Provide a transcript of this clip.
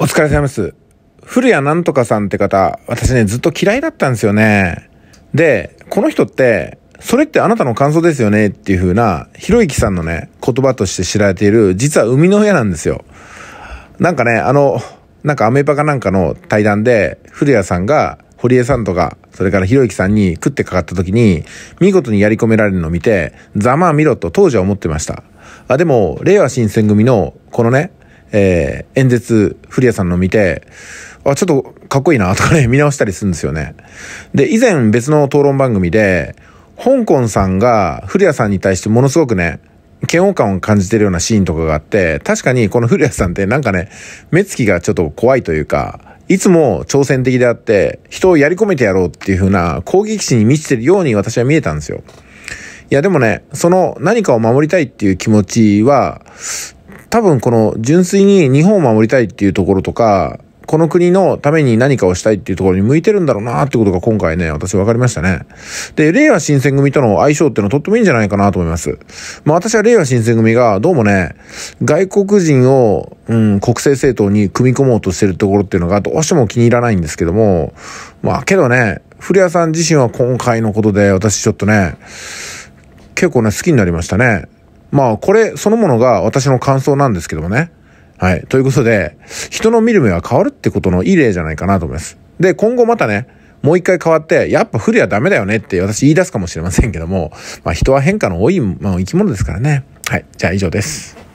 お疲れ様です。古谷なんとかさんって方、私ね、ずっと嫌いだったんですよね。で、この人って、それってあなたの感想ですよねっていう風な、ひろゆきさんのね、言葉として知られている、実は生みの親なんですよ。なんかね、あの、なんかアメーバかなんかの対談で、古谷さんが、堀江さんとか、それからひろゆきさんに食ってかかった時に、見事にやり込められるのを見て、ざまあ見ろと当時は思ってました。あ、でも、令和新選組の、このね、えー、演説、古谷さんの見て、あ、ちょっとかっこいいなとかね、見直したりするんですよね。で、以前別の討論番組で、香港さんが古谷さんに対してものすごくね、嫌悪感を感じてるようなシーンとかがあって、確かにこの古谷さんってなんかね、目つきがちょっと怖いというか、いつも挑戦的であって、人をやり込めてやろうっていう風な攻撃心に満ちてるように私は見えたんですよ。いやでもね、その何かを守りたいっていう気持ちは、多分この純粋に日本を守りたいっていうところとか、この国のために何かをしたいっていうところに向いてるんだろうなってことが今回ね、私分かりましたね。で、令和新選組との相性っていうのはとってもいいんじゃないかなと思います。まあ私は令和新選組がどうもね、外国人を、うん、国政政党に組み込もうとしてるところっていうのがどうしても気に入らないんですけども、まあけどね、古谷さん自身は今回のことで私ちょっとね、結構ね、好きになりましたね。まあ、これそのものが私の感想なんですけどもね。はい。ということで、人の見る目は変わるってことのいい例じゃないかなと思います。で、今後またね、もう一回変わって、やっぱ古りはダメだよねって私言い出すかもしれませんけども、まあ人は変化の多い、まあ、生き物ですからね。はい。じゃあ以上です。